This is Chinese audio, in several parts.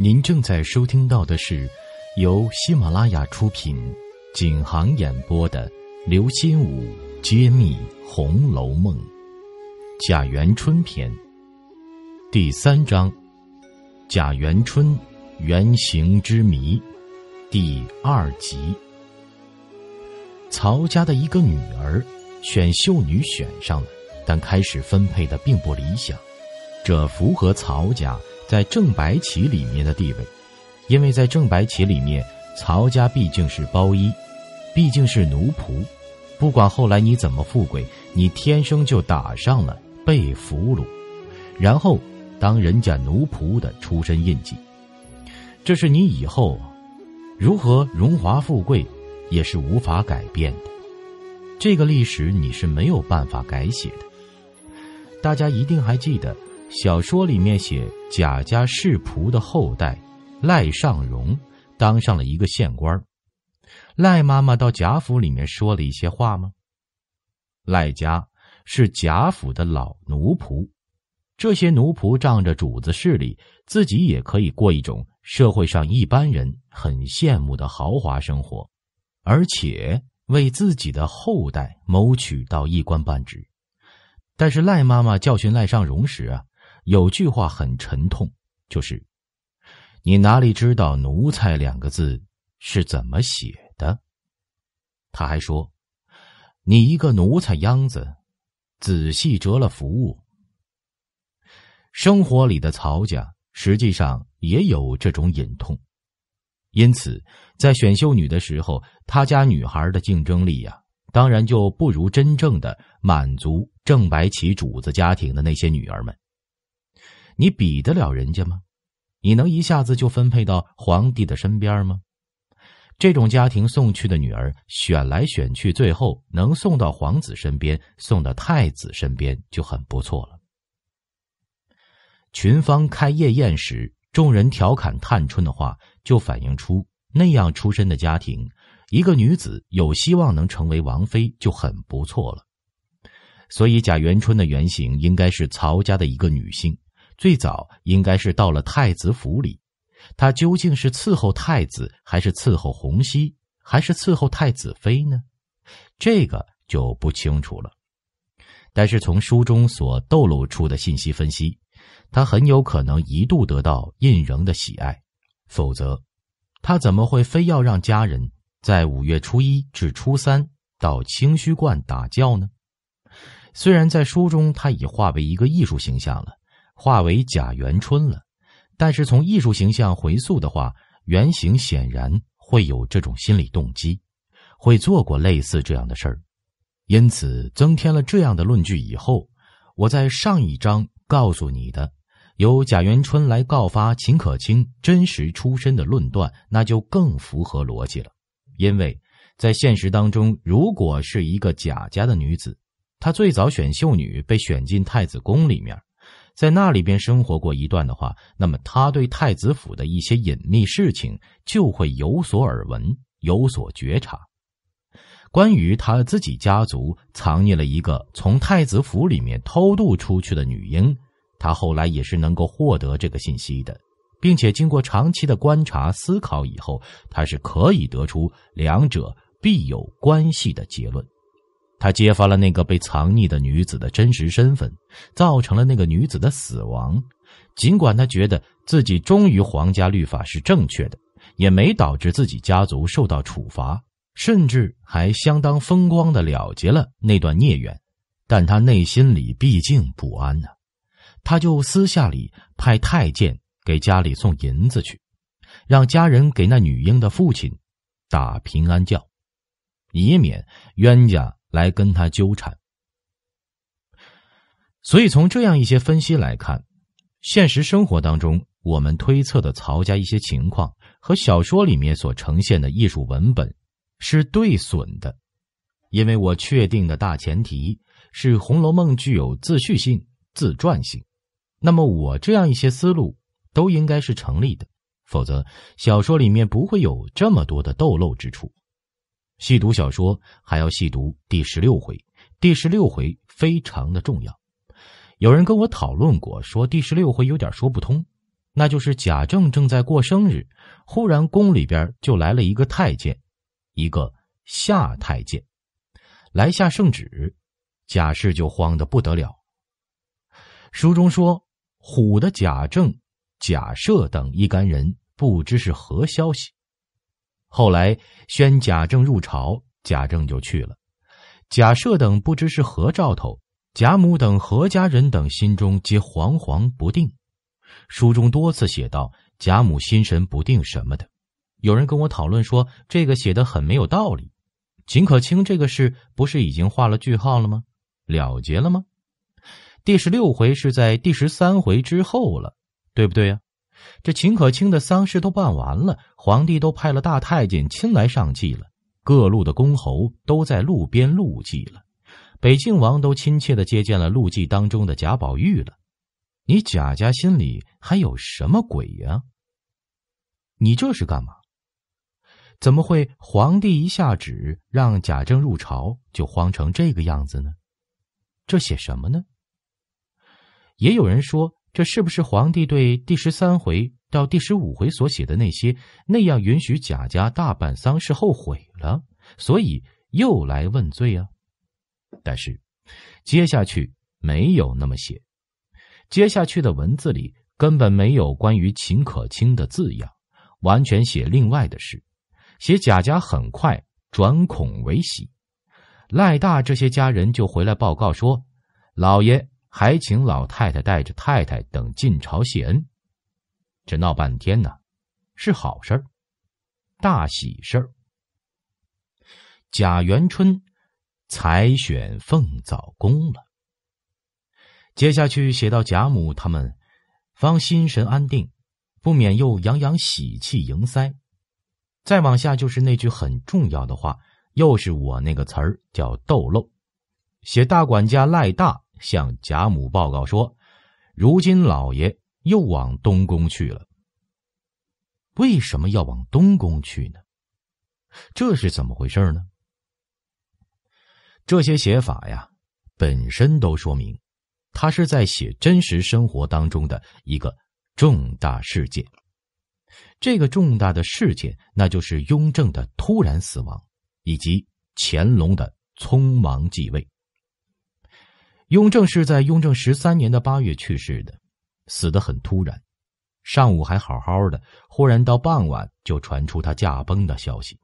您正在收听到的是由喜马拉雅出品、景航演播的《刘心武揭秘红楼梦·贾元春篇》第三章《贾元春原型之谜》第二集。曹家的一个女儿选秀女选上了，但开始分配的并不理想，这符合曹家。在正白旗里面的地位，因为在正白旗里面，曹家毕竟是包衣，毕竟是奴仆。不管后来你怎么富贵，你天生就打上了被俘虏，然后当人家奴仆的出身印记。这是你以后如何荣华富贵，也是无法改变的。这个历史你是没有办法改写的。大家一定还记得。小说里面写贾家世仆的后代赖尚荣当上了一个县官赖妈妈到贾府里面说了一些话吗？赖家是贾府的老奴仆，这些奴仆仗着主子势力，自己也可以过一种社会上一般人很羡慕的豪华生活，而且为自己的后代谋取到一官半职。但是赖妈妈教训赖尚荣时啊。有句话很沉痛，就是：“你哪里知道‘奴才’两个字是怎么写的？”他还说：“你一个奴才秧子，仔细折了服务。”生活里的曹家实际上也有这种隐痛，因此，在选秀女的时候，他家女孩的竞争力呀，当然就不如真正的满足正白旗主子家庭的那些女儿们。你比得了人家吗？你能一下子就分配到皇帝的身边吗？这种家庭送去的女儿，选来选去，最后能送到皇子身边，送到太子身边就很不错了。群芳开夜宴时，众人调侃探春的话，就反映出那样出身的家庭，一个女子有希望能成为王妃就很不错了。所以贾元春的原型应该是曹家的一个女性。最早应该是到了太子府里，他究竟是伺候太子，还是伺候洪熙，还是伺候太子妃呢？这个就不清楚了。但是从书中所透露出的信息分析，他很有可能一度得到胤禛的喜爱，否则，他怎么会非要让家人在五月初一至初三到清虚观打教呢？虽然在书中，他已化为一个艺术形象了。化为贾元春了，但是从艺术形象回溯的话，原型显然会有这种心理动机，会做过类似这样的事儿，因此增添了这样的论据以后，我在上一章告诉你的，由贾元春来告发秦可卿真实出身的论断，那就更符合逻辑了。因为在现实当中，如果是一个贾家的女子，她最早选秀女被选进太子宫里面。在那里边生活过一段的话，那么他对太子府的一些隐秘事情就会有所耳闻，有所觉察。关于他自己家族藏匿了一个从太子府里面偷渡出去的女婴，他后来也是能够获得这个信息的，并且经过长期的观察思考以后，他是可以得出两者必有关系的结论。他揭发了那个被藏匿的女子的真实身份，造成了那个女子的死亡。尽管他觉得自己忠于皇家律法是正确的，也没导致自己家族受到处罚，甚至还相当风光的了结了那段孽缘。但他内心里毕竟不安呐，他就私下里派太监给家里送银子去，让家人给那女婴的父亲打平安叫，以免冤家。来跟他纠缠，所以从这样一些分析来看，现实生活当中我们推测的曹家一些情况和小说里面所呈现的艺术文本是对损的，因为我确定的大前提是《红楼梦》具有自叙性、自传性，那么我这样一些思路都应该是成立的，否则小说里面不会有这么多的逗漏之处。细读小说，还要细读第十六回。第十六回非常的重要。有人跟我讨论过，说第十六回有点说不通。那就是贾政正在过生日，忽然宫里边就来了一个太监，一个夏太监来下圣旨，贾氏就慌得不得了。书中说，唬的贾政、贾赦等一干人不知是何消息。后来宣贾政入朝，贾政就去了。贾赦等不知是何兆头，贾母等何家人等心中皆惶惶不定。书中多次写到贾母心神不定什么的。有人跟我讨论说这个写的很没有道理。秦可卿这个事不是已经画了句号了吗？了结了吗？第十六回是在第十三回之后了，对不对呀？这秦可卿的丧事都办完了，皇帝都派了大太监亲来上祭了，各路的公侯都在路边路祭了，北静王都亲切的接见了路祭当中的贾宝玉了。你贾家心里还有什么鬼呀？你这是干嘛？怎么会皇帝一下旨让贾政入朝就慌成这个样子呢？这写什么呢？也有人说。这是不是皇帝对第十三回到第十五回所写的那些那样允许贾家大办丧事后悔了，所以又来问罪啊？但是接下去没有那么写，接下去的文字里根本没有关于秦可卿的字样，完全写另外的事。写贾家很快转恐为喜，赖大这些家人就回来报告说，老爷。还请老太太带着太太等进朝谢恩，这闹半天呢，是好事儿，大喜事儿。贾元春采选凤藻宫了。接下去写到贾母他们方心神安定，不免又洋洋喜气盈腮。再往下就是那句很重要的话，又是我那个词儿叫逗漏，写大管家赖大。向贾母报告说：“如今老爷又往东宫去了。为什么要往东宫去呢？这是怎么回事呢？”这些写法呀，本身都说明，他是在写真实生活当中的一个重大事件。这个重大的事件，那就是雍正的突然死亡，以及乾隆的匆忙继位。雍正是在雍正十三年的八月去世的，死得很突然。上午还好好的，忽然到傍晚就传出他驾崩的消息。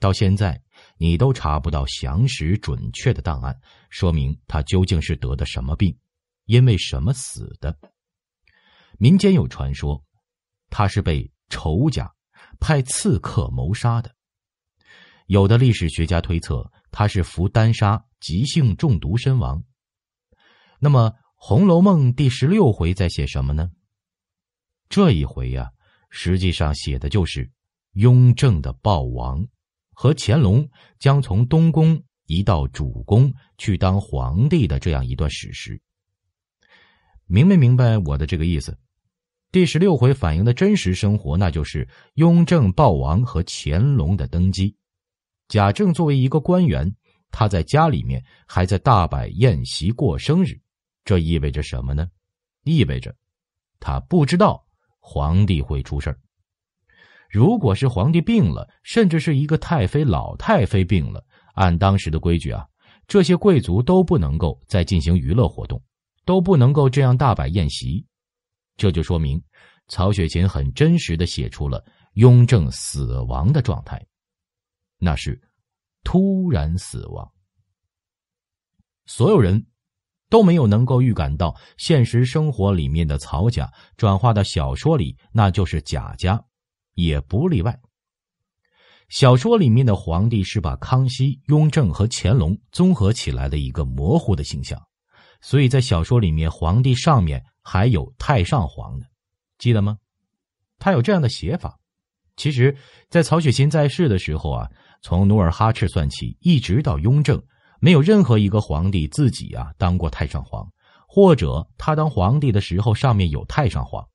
到现在你都查不到详实准确的档案，说明他究竟是得的什么病，因为什么死的。民间有传说，他是被仇家派刺客谋杀的。有的历史学家推测，他是服丹砂急性中毒身亡。那么，《红楼梦》第十六回在写什么呢？这一回呀，实际上写的就是雍正的暴亡和乾隆将从东宫移到主宫去当皇帝的这样一段史实。明没明白我的这个意思？第十六回反映的真实生活，那就是雍正暴亡和乾隆的登基。贾政作为一个官员，他在家里面还在大摆宴席过生日。这意味着什么呢？意味着他不知道皇帝会出事儿。如果是皇帝病了，甚至是一个太妃、老太妃病了，按当时的规矩啊，这些贵族都不能够再进行娱乐活动，都不能够这样大摆宴席。这就说明曹雪芹很真实的写出了雍正死亡的状态，那是突然死亡，所有人。都没有能够预感到现实生活里面的曹家转化到小说里，那就是贾家，也不例外。小说里面的皇帝是把康熙、雍正和乾隆综合起来的一个模糊的形象，所以在小说里面，皇帝上面还有太上皇呢，记得吗？他有这样的写法。其实，在曹雪芹在世的时候啊，从努尔哈赤算起，一直到雍正。没有任何一个皇帝自己啊当过太上皇，或者他当皇帝的时候上面有太上皇。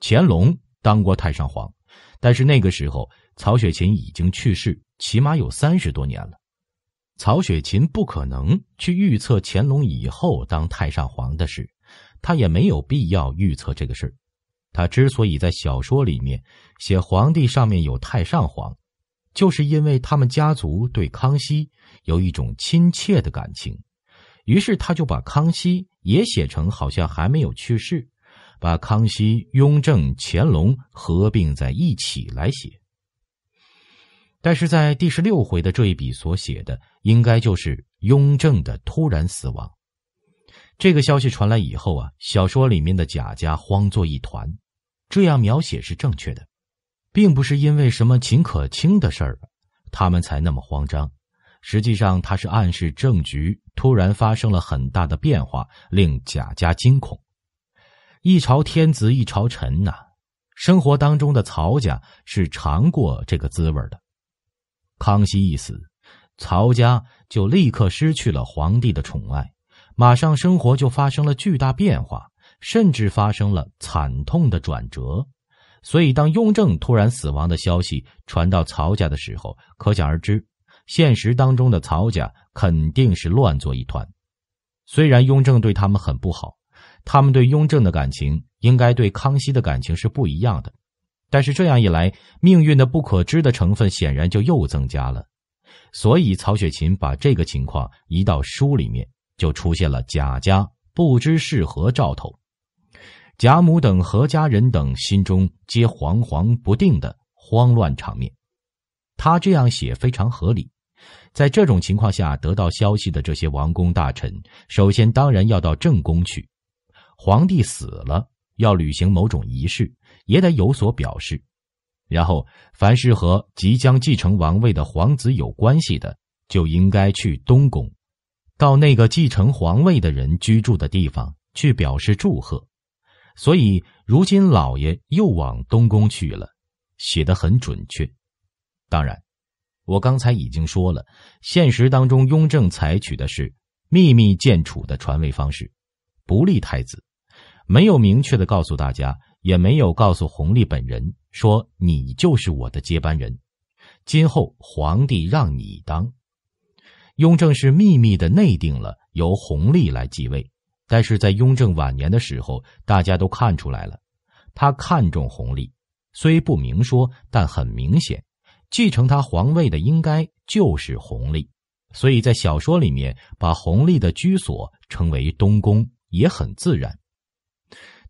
乾隆当过太上皇，但是那个时候曹雪芹已经去世，起码有三十多年了。曹雪芹不可能去预测乾隆以后当太上皇的事，他也没有必要预测这个事他之所以在小说里面写皇帝上面有太上皇，就是因为他们家族对康熙。有一种亲切的感情，于是他就把康熙也写成好像还没有去世，把康熙、雍正、乾隆合并在一起来写。但是在第十六回的这一笔所写的，应该就是雍正的突然死亡。这个消息传来以后啊，小说里面的贾家慌作一团。这样描写是正确的，并不是因为什么秦可卿的事儿，他们才那么慌张。实际上，他是暗示政局突然发生了很大的变化，令贾家惊恐。一朝天子一朝臣呐，生活当中的曹家是尝过这个滋味的。康熙一死，曹家就立刻失去了皇帝的宠爱，马上生活就发生了巨大变化，甚至发生了惨痛的转折。所以，当雍正突然死亡的消息传到曹家的时候，可想而知。现实当中的曹家肯定是乱作一团，虽然雍正对他们很不好，他们对雍正的感情应该对康熙的感情是不一样的，但是这样一来，命运的不可知的成分显然就又增加了，所以曹雪芹把这个情况移到书里面，就出现了贾家不知是何兆头，贾母等何家人等心中皆惶惶不定的慌乱场面，他这样写非常合理。在这种情况下，得到消息的这些王公大臣，首先当然要到正宫去。皇帝死了，要履行某种仪式，也得有所表示。然后，凡是和即将继承王位的皇子有关系的，就应该去东宫，到那个继承皇位的人居住的地方去表示祝贺。所以，如今老爷又往东宫去了，写的很准确。当然。我刚才已经说了，现实当中，雍正采取的是秘密建储的传位方式，不立太子，没有明确的告诉大家，也没有告诉弘历本人说你就是我的接班人，今后皇帝让你当。雍正是秘密的内定了由弘历来继位，但是在雍正晚年的时候，大家都看出来了，他看重弘历，虽不明说，但很明显。继承他皇位的应该就是弘历，所以在小说里面把弘历的居所称为东宫也很自然。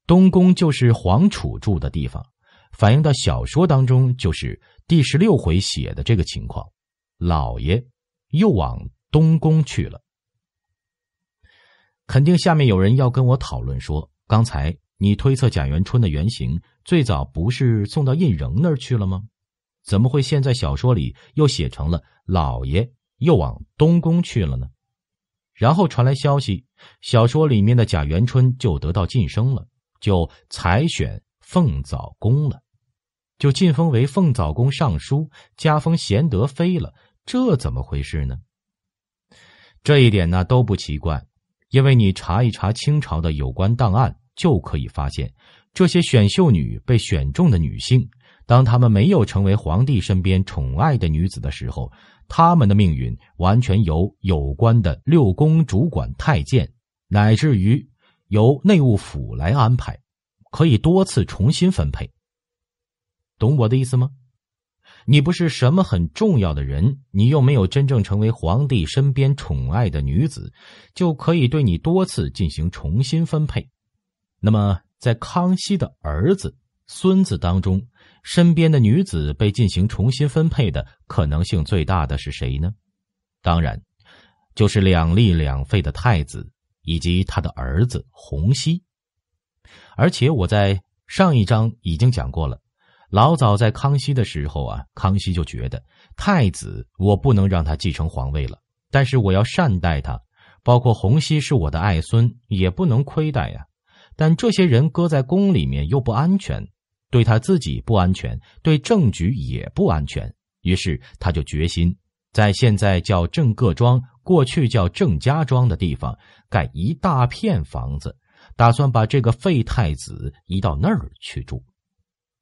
东宫就是皇储住的地方，反映到小说当中就是第十六回写的这个情况。老爷又往东宫去了，肯定下面有人要跟我讨论说，刚才你推测贾元春的原型最早不是送到胤禛那儿去了吗？怎么会现在小说里又写成了老爷又往东宫去了呢？然后传来消息，小说里面的贾元春就得到晋升了，就采选凤藻宫了，就晋封为凤藻宫尚书，加封贤德妃了。这怎么回事呢？这一点呢都不奇怪，因为你查一查清朝的有关档案就可以发现，这些选秀女被选中的女性。当他们没有成为皇帝身边宠爱的女子的时候，他们的命运完全由有关的六宫主管太监，乃至于由内务府来安排，可以多次重新分配。懂我的意思吗？你不是什么很重要的人，你又没有真正成为皇帝身边宠爱的女子，就可以对你多次进行重新分配。那么，在康熙的儿子、孙子当中。身边的女子被进行重新分配的可能性最大的是谁呢？当然，就是两立两废的太子以及他的儿子洪熙。而且我在上一章已经讲过了，老早在康熙的时候啊，康熙就觉得太子我不能让他继承皇位了，但是我要善待他，包括洪熙是我的爱孙，也不能亏待呀。但这些人搁在宫里面又不安全。对他自己不安全，对政局也不安全，于是他就决心在现在叫郑各庄、过去叫郑家庄的地方盖一大片房子，打算把这个废太子移到那儿去住。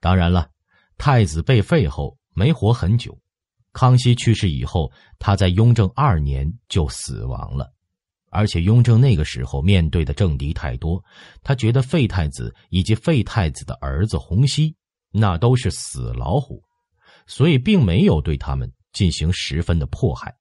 当然了，太子被废后没活很久，康熙去世以后，他在雍正二年就死亡了。而且雍正那个时候面对的政敌太多，他觉得废太子以及废太子的儿子洪熙那都是死老虎，所以并没有对他们进行十分的迫害。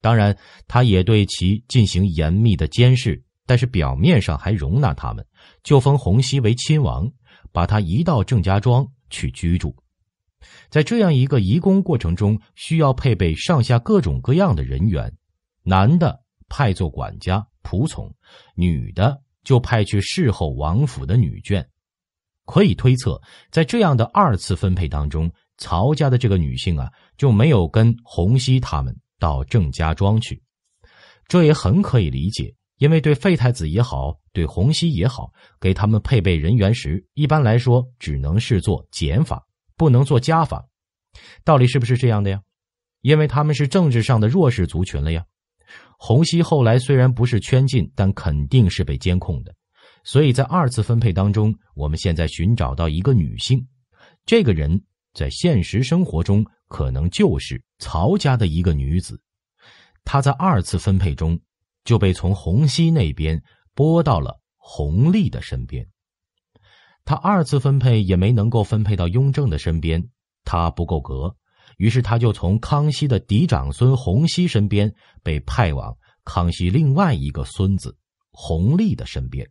当然，他也对其进行严密的监视，但是表面上还容纳他们，就封洪熙为亲王，把他移到郑家庄去居住。在这样一个移宫过程中，需要配备上下各种各样的人员，男的。派做管家仆从，女的就派去侍候王府的女眷。可以推测，在这样的二次分配当中，曹家的这个女性啊，就没有跟洪熙他们到郑家庄去。这也很可以理解，因为对废太子也好，对洪熙也好，给他们配备人员时，一般来说只能是做减法，不能做加法。道理是不是这样的呀？因为他们是政治上的弱势族群了呀。洪熙后来虽然不是圈禁，但肯定是被监控的，所以在二次分配当中，我们现在寻找到一个女性，这个人在现实生活中可能就是曹家的一个女子，她在二次分配中就被从洪熙那边拨到了洪丽的身边，她二次分配也没能够分配到雍正的身边，她不够格。于是他就从康熙的嫡长孙弘皙身边被派往康熙另外一个孙子弘历的身边。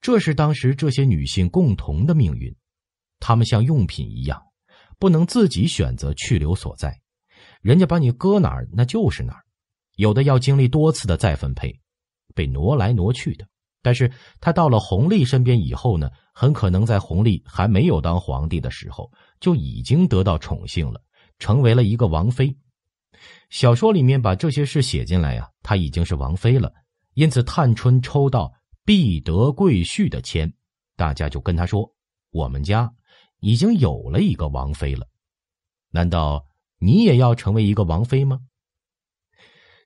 这是当时这些女性共同的命运，她们像用品一样，不能自己选择去留所在，人家把你搁哪儿那就是哪儿。有的要经历多次的再分配，被挪来挪去的。但是她到了弘历身边以后呢，很可能在弘历还没有当皇帝的时候。就已经得到宠幸了，成为了一个王妃。小说里面把这些事写进来呀，她已经是王妃了。因此，探春抽到必得贵婿的签，大家就跟她说：“我们家已经有了一个王妃了，难道你也要成为一个王妃吗？”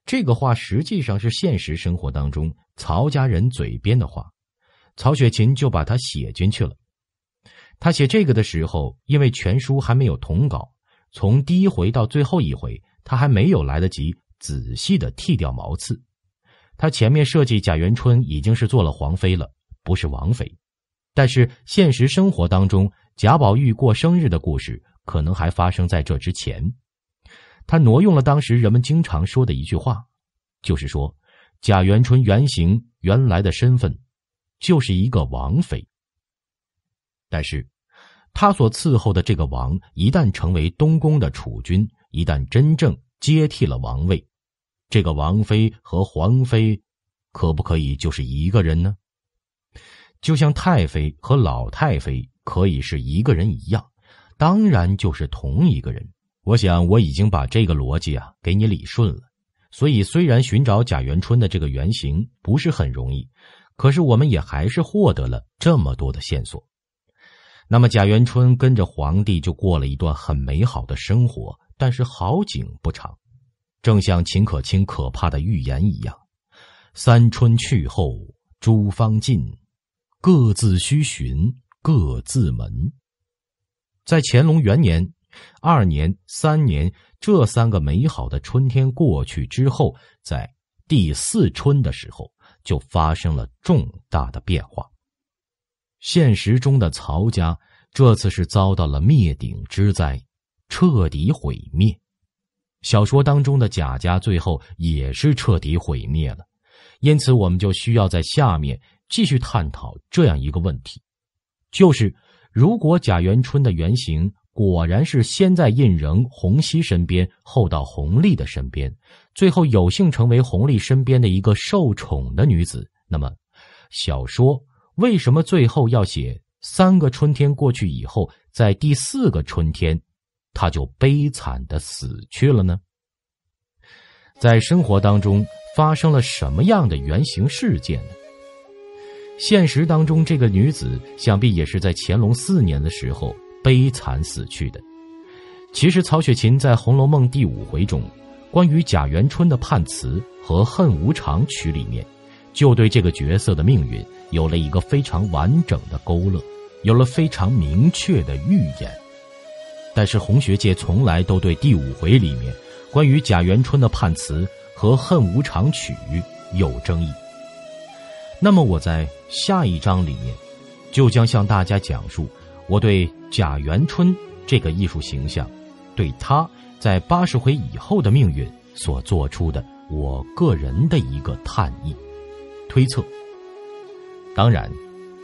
这个话实际上是现实生活当中曹家人嘴边的话，曹雪芹就把它写进去了。他写这个的时候，因为全书还没有统稿，从第一回到最后一回，他还没有来得及仔细的剃掉毛刺。他前面设计贾元春已经是做了皇妃了，不是王妃。但是现实生活当中，贾宝玉过生日的故事可能还发生在这之前。他挪用了当时人们经常说的一句话，就是说贾元春原型原来的身份就是一个王妃。但是，他所伺候的这个王一旦成为东宫的储君，一旦真正接替了王位，这个王妃和皇妃可不可以就是一个人呢？就像太妃和老太妃可以是一个人一样，当然就是同一个人。我想我已经把这个逻辑啊给你理顺了。所以，虽然寻找贾元春的这个原型不是很容易，可是我们也还是获得了这么多的线索。那么，贾元春跟着皇帝就过了一段很美好的生活，但是好景不长，正像秦可卿可怕的预言一样：“三春去后，诸方尽，各自须寻各自门。”在乾隆元年、二年、三年这三个美好的春天过去之后，在第四春的时候，就发生了重大的变化。现实中的曹家这次是遭到了灭顶之灾，彻底毁灭。小说当中的贾家最后也是彻底毁灭了，因此我们就需要在下面继续探讨这样一个问题：就是如果贾元春的原型果然是先在胤禛、洪熙身边，后到弘历的身边，最后有幸成为弘历身边的一个受宠的女子，那么小说。为什么最后要写三个春天过去以后，在第四个春天，他就悲惨的死去了呢？在生活当中发生了什么样的原型事件呢？现实当中，这个女子想必也是在乾隆四年的时候悲惨死去的。其实，曹雪芹在《红楼梦》第五回中，关于贾元春的判词和《恨无常曲》里面。就对这个角色的命运有了一个非常完整的勾勒，有了非常明确的预言。但是，红学界从来都对第五回里面关于贾元春的判词和《恨无常曲》有争议。那么，我在下一章里面就将向大家讲述我对贾元春这个艺术形象，对他在八十回以后的命运所做出的我个人的一个探意。推测。当然，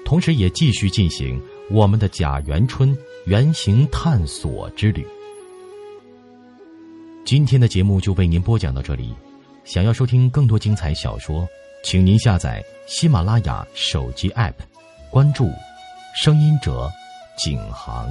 同时也继续进行我们的贾元春原型探索之旅。今天的节目就为您播讲到这里。想要收听更多精彩小说，请您下载喜马拉雅手机 APP，关注“声音者”景行。